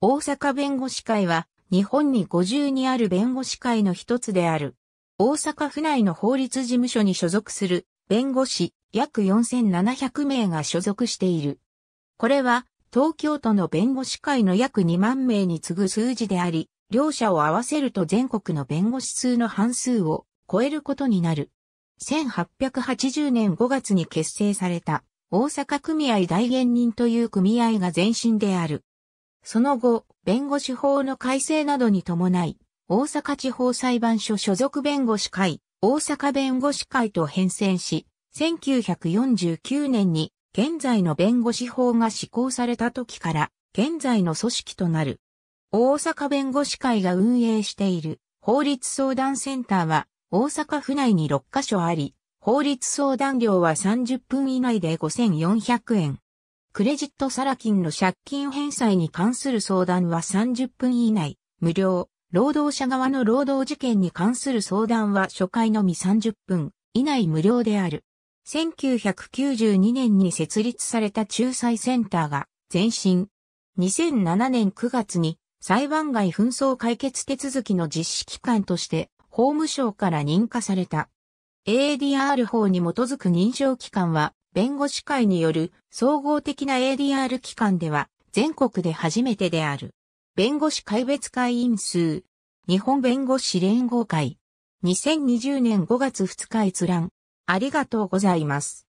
大阪弁護士会は、日本に5にある弁護士会の一つである。大阪府内の法律事務所に所属する弁護士約4700名が所属している。これは東京都の弁護士会の約2万名に次ぐ数字であり、両者を合わせると全国の弁護士数の半数を超えることになる。1880年5月に結成された大阪組合大現人という組合が前身である。その後、弁護士法の改正などに伴い、大阪地方裁判所所属弁護士会、大阪弁護士会と編遷し、1949年に現在の弁護士法が施行された時から現在の組織となる。大阪弁護士会が運営している法律相談センターは大阪府内に6カ所あり、法律相談料は30分以内で5400円。クレジットサラ金の借金返済に関する相談は30分以内、無料。労働者側の労働事件に関する相談は初回のみ30分以内無料である。1992年に設立された仲裁センターが前身。2007年9月に裁判外紛争解決手続きの実施機関として法務省から認可された。ADR 法に基づく認証機関は弁護士会による総合的な ADR 機関では全国で初めてである。弁護士会別会員数、日本弁護士連合会、2020年5月2日閲覧、ありがとうございます。